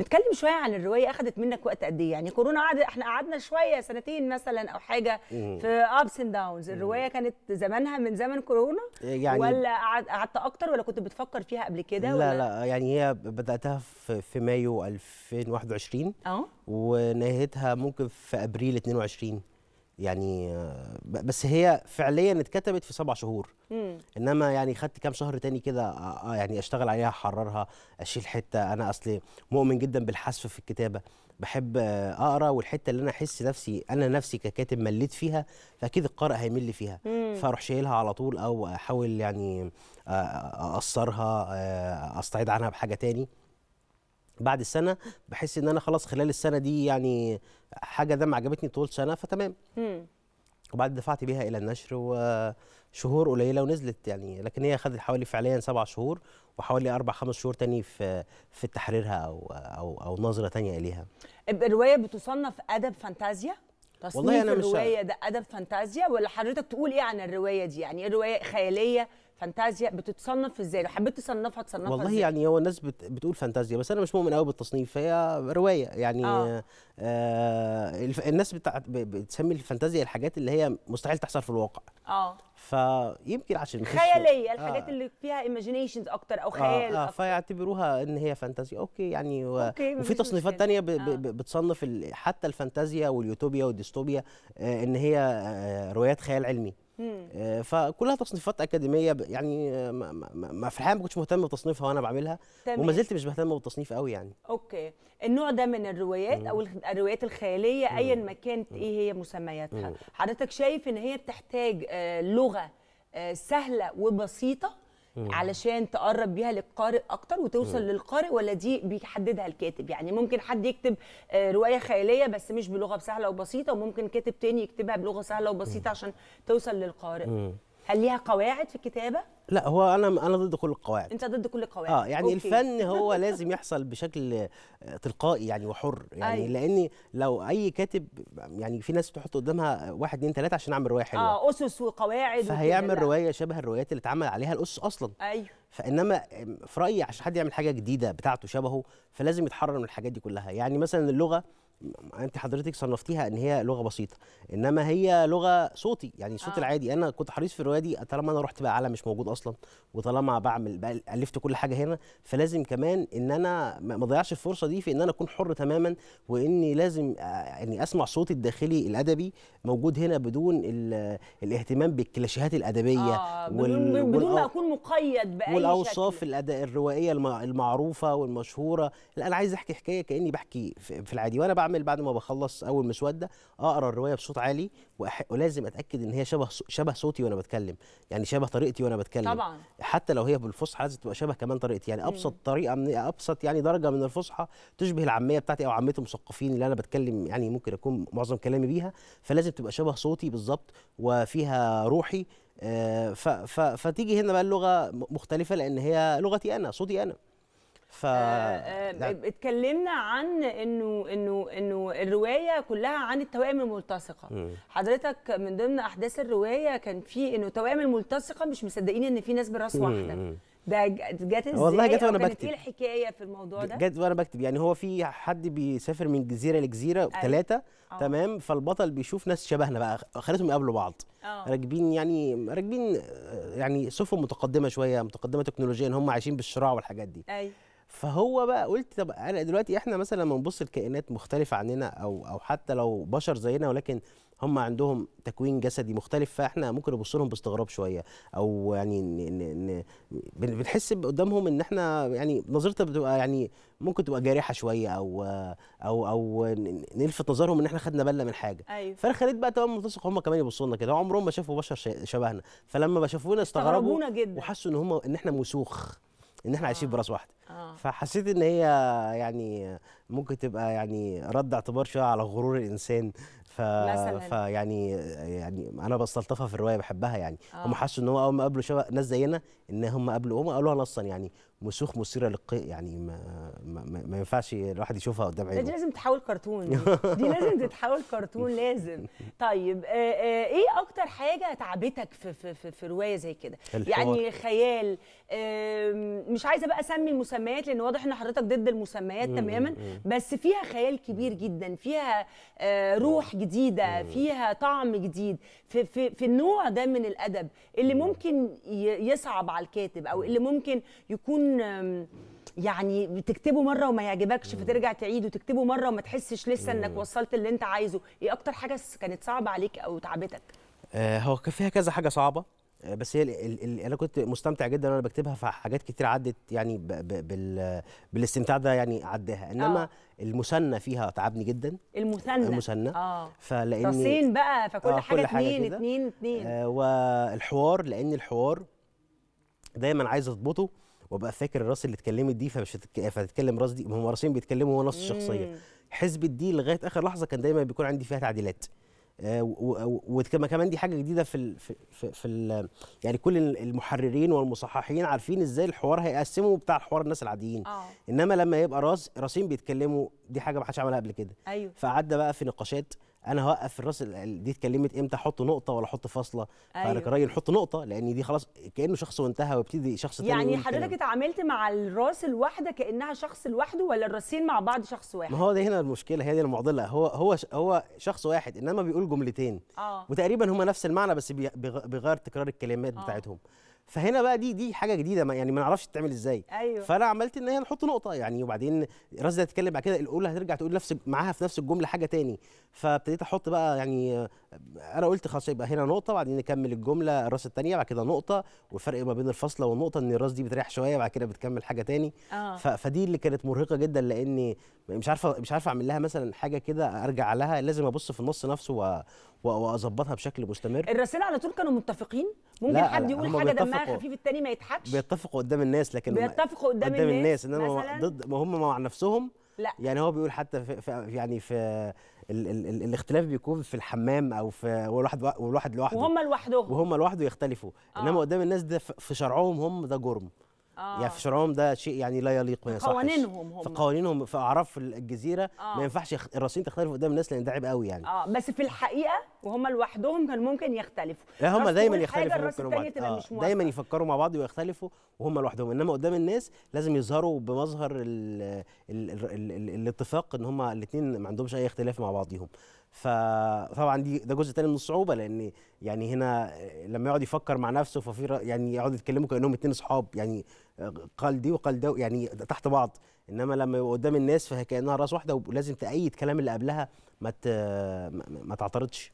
نتكلم شويه عن الروايه اخذت منك وقت قد ايه يعني كورونا قعد احنا قعدنا شويه سنتين مثلا او حاجه في ابس اند داونز الروايه كانت زمانها من زمن كورونا إيه، يعني ولا قعدت اكتر ولا كنت بتفكر فيها قبل كده لا ولا؟ لا يعني هي بداتها في, مايو 2021 اه ونهيتها ممكن في ابريل 22 يعني بس هي فعليا اتكتبت في سبع شهور مم. انما يعني خدت كام شهر تاني كده يعني اشتغل عليها احررها اشيل حته انا اصلي مؤمن جدا بالحذف في الكتابه بحب اقرا والحته اللي انا احس نفسي انا نفسي ككاتب مليت فيها فاكيد القارئ هيمل فيها فاروح شايلها على طول او احاول يعني اقصرها استعيد عنها بحاجه تاني بعد السنه بحس ان انا خلاص خلال السنه دي يعني حاجه ده ما عجبتني طول سنه فتمام وبعد دفعت بيها الى النشر وشهور قليله ونزلت يعني لكن هي خدت حوالي فعليا سبع شهور وحوالي اربع خمس شهور تاني في في تحريرها او او او نظره تانية اليها. الروايه بتصنف ادب فانتازيا؟ تصنيف والله أنا مش الروايه ده ادب فانتازيا ولا حضرتك تقول ايه عن الروايه دي؟ يعني ايه روايه خياليه فانتازيا بتتصنف ازاي لو حبيت تصنفها تصنفها والله يعني هو الناس بت... بتقول فانتازيا بس انا مش مؤمن قوي بالتصنيف هي روايه يعني آه. آه الناس بتاع... بتسمي الفانتازيا الحاجات اللي هي مستحيل تحصل في الواقع اه فيمكن عشان خياليه آه. الحاجات اللي فيها ايماجينيشنز اكتر او آه، خيال آه, آه فيعتبروها ان هي فانتازيا اوكي يعني و... أوكي وفي تصنيفات ثانيه ب... آه. بتصنف ال... حتى الفانتازيا واليوتوبيا والديستوبيا آه ان هي آه روايات خيال علمي آه، فكلها تصنيفات اكاديميه يعني آه، ما في الحقيقه ما كنتش مهتم بتصنيفها وانا بعملها تمام. وما زلت مش مهتم بالتصنيف قوي يعني اوكي النوع ده من الروايات مم. او الروايات الخياليه ايا ما كانت ايه هي مسمياتها حضرتك شايف ان هي بتحتاج آه، لغه سهله وبسيطه علشان تقرب بيها للقارئ اكتر وتوصل م. للقارئ ولا دي بيحددها الكاتب يعني ممكن حد يكتب آه، روايه خياليه بس مش بلغه سهله وبسيطه وممكن كاتب تاني يكتبها بلغه سهله وبسيطه م. عشان توصل للقارئ م. هل ليها قواعد في الكتابه لا هو انا انا ضد كل القواعد انت ضد كل القواعد اه يعني أوكي. الفن هو لازم يحصل بشكل آه، تلقائي يعني وحر يعني أي. أيوه. لان لو اي كاتب يعني في ناس بتحط قدامها واحد 2 3 عشان اعمل روايه حلوه اه اسس وقواعد فهيعمل روايه شبه الروايات اللي اتعمل عليها الاسس اصلا ايوه فانما في رايي عشان حد يعمل حاجه جديده بتاعته شبهه فلازم يتحرر من الحاجات دي كلها يعني مثلا اللغه انت حضرتك صنفتيها ان هي لغه بسيطه انما هي لغه صوتي يعني صوت آه. العادي انا كنت حريص في الروايه دي طالما انا رحت بقى على مش موجود اصلا وطالما بعمل الفت كل حاجه هنا فلازم كمان ان انا ما اضيعش الفرصه دي في ان انا اكون حر تماما واني لازم يعني اسمع صوتي الداخلي الادبي موجود هنا بدون الاهتمام بالكلاشيهات الادبيه آه. وال... بدون ما اكون مقيد باي والاوصاف الروائيه المعروفه والمشهوره لا انا عايز احكي حكايه كاني بحكي في العادي وانا بعمل بعد ما بخلص اول مسوده اقرا الروايه بصوت عالي وأح... ولازم اتاكد ان هي شبه شبه صوتي وانا بتكلم يعني شبه طريقتي وانا بتكلم طبعا حتى لو هي بالفصحى لازم تبقى شبه كمان طريقتي يعني ابسط طريقه من ابسط يعني درجه من الفصحى تشبه العاميه بتاعتي او عاميه المثقفين اللي انا بتكلم يعني ممكن اكون معظم كلامي بيها فلازم تبقى شبه صوتي بالظبط وفيها روحي آه، ف... ف... فتيجي هنا بقى اللغه مختلفه لان هي لغتي انا صوتي انا ف آه، آه، اتكلمنا عن انه انه انه الروايه كلها عن التوائم الملتصقه حضرتك من ضمن احداث الروايه كان في انه التوائم الملتصقه مش مصدقين ان في ناس براس واحده مم. ده جت والله جت وانا إيه بكتب ايه الحكايه في الموضوع ده جت وانا بكتب يعني هو في حد بيسافر من جزيره لجزيره ثلاثه أيوة. آه. تمام فالبطل بيشوف ناس شبهنا بقى خلتهم يقابلوا بعض راكبين يعني راكبين يعني سفن متقدمه شويه متقدمه تكنولوجيا هم عايشين بالشراع والحاجات دي أيوه. فهو بقى قلت طب انا دلوقتي احنا مثلا لما نبص لكائنات مختلفه عننا او او حتى لو بشر زينا ولكن هم عندهم تكوين جسدي مختلف فاحنا ممكن نبص لهم باستغراب شويه او يعني ن ن ن بنحس قدامهم ان احنا يعني نظرتنا بتبقى يعني ممكن تبقى جارحه شويه او او او نلفت نظرهم ان احنا خدنا بالنا من حاجه أيوة. فانا خليت بقى تمام متسق هم كمان يبصوا لنا كده عمرهم ما شافوا بشر شبهنا فلما شافونا استغربوا جدا. وحسوا ان هم ان احنا مسوخ ان احنا عايشين آه. براس واحده آه. فحسيت ان هي يعني ممكن تبقى يعني رد اعتبار شويه على غرور الانسان ف... فيعني يعني انا بستلطفها في الروايه بحبها يعني آه. هم حسوا ان هو اول ما قابلوا شباب ناس زينا ان هم قابلوا هم قالوها نصا يعني مسوخ مثيره للق يعني ما, ما, ما ينفعش الواحد يشوفها قدام عينه دي لازم تتحول كرتون دي, لازم تتحول كرتون لازم طيب آآ آه، آه، ايه اكتر حاجه تعبتك في في في, في روايه زي كده يعني خيال مش عايزه بقى اسمي المسميات لان واضح ان حضرتك ضد المسميات تماما بس فيها خيال كبير جدا فيها آه، روح جديده فيها طعم جديد في في في النوع ده من الادب اللي ممكن يصعب على الكاتب او اللي ممكن يكون تكون يعني بتكتبه مره وما يعجبكش فترجع تعيد وتكتبه مره وما تحسش لسه انك وصلت اللي انت عايزه ايه اكتر حاجه كانت صعبه عليك او تعبتك آه، هو كان فيها كذا حاجه صعبه آه، بس هي اللي انا كنت مستمتع جدا وانا بكتبها فحاجات كتير عدت يعني بالاستمتاع ده يعني عداها انما آه. المثنى فيها تعبني جدا المثنى المثنى اه فلان بقى فكل آه حاجه اتنين اتنين اتنين آه والحوار لان الحوار دايما عايز اظبطه وابقى فاكر الراس اللي اتكلمت دي فمش هتتكلم راس دي هم راسين بيتكلموا هو نص الشخصيه حزبه دي لغايه اخر لحظه كان دايما بيكون عندي فيها تعديلات آه، وكما كمان دي حاجه جديده في الـ في في, الـ يعني كل المحررين والمصححين عارفين ازاي الحوار هيقسمه بتاع حوار الناس العاديين أوه. انما لما يبقى راس راسين بيتكلموا دي حاجه ما حدش عملها قبل كده أيوه. فعدى بقى في نقاشات انا هوقف الراس دي اتكلمت امتى احط نقطه ولا احط فاصله أيوه. فانا كراجل حط نقطه لان دي خلاص كانه شخص وانتهى وابتدي شخص تاني يعني حضرتك اتعاملت مع الراس الواحده كانها شخص لوحده ولا الراسين مع بعض شخص واحد ما هو ده هنا المشكله هي دي المعضله هو هو هو شخص واحد انما بيقول جملتين آه. وتقريبا هما نفس المعنى بس بيغير تكرار الكلمات آه. بتاعتهم فهنا بقى دي دي حاجه جديده ما يعني ما نعرفش تتعمل ازاي أيوة. فانا عملت ان هي نحط نقطه يعني وبعدين راس هتتكلم بعد كده الاولى هترجع تقول نفس معاها في نفس الجمله حاجه تاني فابتديت احط بقى يعني انا قلت خلاص يبقى هنا نقطه بعدين نكمل الجمله الراس الثانيه بعد كده نقطه والفرق ما بين الفاصله والنقطه ان الراس دي بتريح شويه بعد كده بتكمل حاجه تاني آه. فدي اللي كانت مرهقه جدا لاني مش عارفه مش عارفه اعمل لها مثلا حاجه كده ارجع لها لازم ابص في النص نفسه و... واظبطها بشكل مستمر الرسالة على طول كانوا متفقين ممكن حد يقول حاجه دمها خفيف التاني ما يضحكش بيتفقوا قدام الناس لكن بيتفقوا قدام, قدام الناس, الناس انما ضد هم مع نفسهم لا يعني هو بيقول حتى في يعني في ال ال ال الاختلاف بيكون في الحمام او في والواحد والواحد لوحده وهم لوحدهم وهم لوحده يختلفوا آه. انما قدام الناس ده في شرعهم هم ده جرم آه. يعني في شرعهم ده شيء يعني لا يليق ما يصحش قوانينهم هم في قوانينهم في اعراف الجزيره آه. ما ينفعش يخ... الرصين تختلف قدام الناس لان ده عيب قوي يعني اه بس في الحقيقه وهم لوحدهم كان ممكن يختلفوا لا هم دايما يختلفوا ممكن بعض. آه. دايما يفكروا مع بعض ويختلفوا وهم لوحدهم انما قدام الناس لازم يظهروا بمظهر الـ الـ الـ الـ الاتفاق ان هم الاثنين ما عندهمش اي اختلاف مع بعضهم فطبعا دي ده جزء تاني من الصعوبه لان يعني هنا آه، لما يقعد يفكر مع نفسه ففي يعني يقعد يتكلموا كانهم اتنين اصحاب يعني آه، قال دي وقال ده يعني تحت بعض انما لما يبقى قدام الناس فهي كانها راس واحده ولازم تأيد كلام اللي قبلها ما ما تعترضش